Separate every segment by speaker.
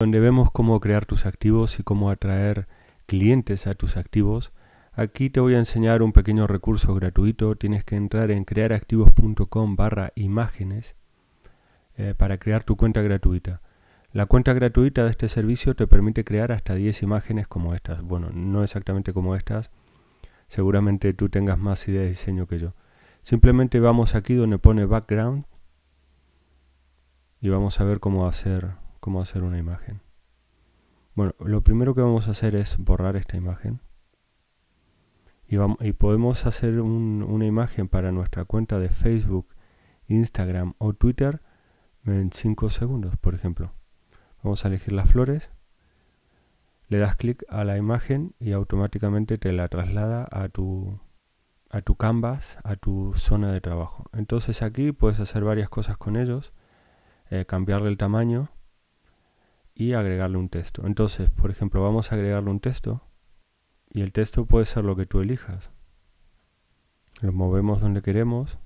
Speaker 1: donde vemos cómo crear tus activos y cómo atraer clientes a tus activos, aquí te voy a enseñar un pequeño recurso gratuito. Tienes que entrar en crearactivos.com barra imágenes eh, para crear tu cuenta gratuita. La cuenta gratuita de este servicio te permite crear hasta 10 imágenes como estas. Bueno, no exactamente como estas. Seguramente tú tengas más idea de diseño que yo. Simplemente vamos aquí donde pone background y vamos a ver cómo hacer cómo hacer una imagen. Bueno, lo primero que vamos a hacer es borrar esta imagen. Y, vamos, y podemos hacer una imagen para nuestra cuenta de Facebook, Instagram o Twitter en 5 segundos, por ejemplo. Vamos a elegir las flores, le das clic a la imagen y automáticamente te la traslada a tu, a tu canvas, a tu zona de trabajo. Entonces aquí puedes hacer varias cosas con ellos, eh, cambiarle el tamaño, y agregarle un texto. Entonces, por ejemplo, vamos a agregarle un texto y el texto puede ser lo que tú elijas. Lo movemos donde queremos.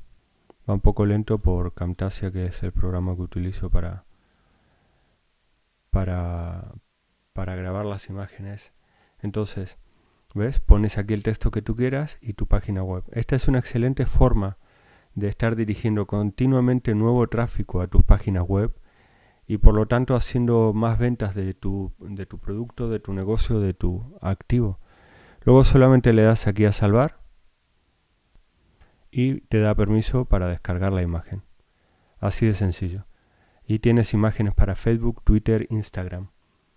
Speaker 1: Va un poco lento por Camtasia, que es el programa que utilizo para, para, para grabar las imágenes. Entonces, ¿ves? Pones aquí el texto que tú quieras y tu página web. Esta es una excelente forma de estar dirigiendo continuamente nuevo tráfico a tus páginas web y por lo tanto haciendo más ventas de tu, de tu producto, de tu negocio, de tu activo. Luego solamente le das aquí a salvar y te da permiso para descargar la imagen. Así de sencillo. Y tienes imágenes para Facebook, Twitter, Instagram.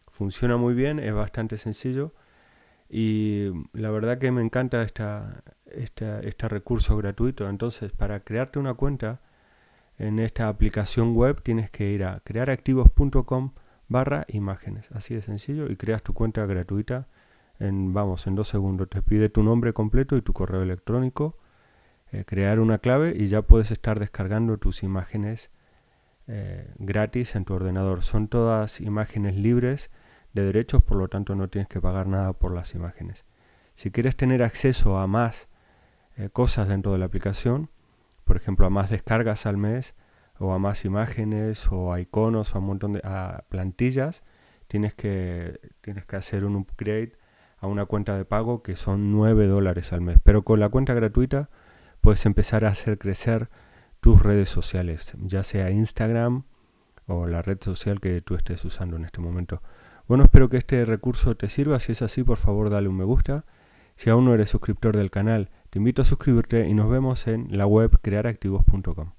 Speaker 1: Funciona muy bien, es bastante sencillo y la verdad que me encanta esta, este recurso gratuito. Entonces, para crearte una cuenta, en esta aplicación web tienes que ir a crearactivos.com barra imágenes. Así de sencillo y creas tu cuenta gratuita en, vamos, en dos segundos. Te pide tu nombre completo y tu correo electrónico, eh, crear una clave y ya puedes estar descargando tus imágenes eh, gratis en tu ordenador. Son todas imágenes libres de derechos, por lo tanto no tienes que pagar nada por las imágenes. Si quieres tener acceso a más eh, cosas dentro de la aplicación, por ejemplo, a más descargas al mes, o a más imágenes, o a iconos, o a un montón de plantillas, tienes que, tienes que hacer un upgrade a una cuenta de pago que son 9 dólares al mes. Pero con la cuenta gratuita puedes empezar a hacer crecer tus redes sociales, ya sea Instagram o la red social que tú estés usando en este momento. Bueno, espero que este recurso te sirva. Si es así, por favor, dale un me gusta. Si aún no eres suscriptor del canal te invito a suscribirte y nos vemos en la web crearactivos.com.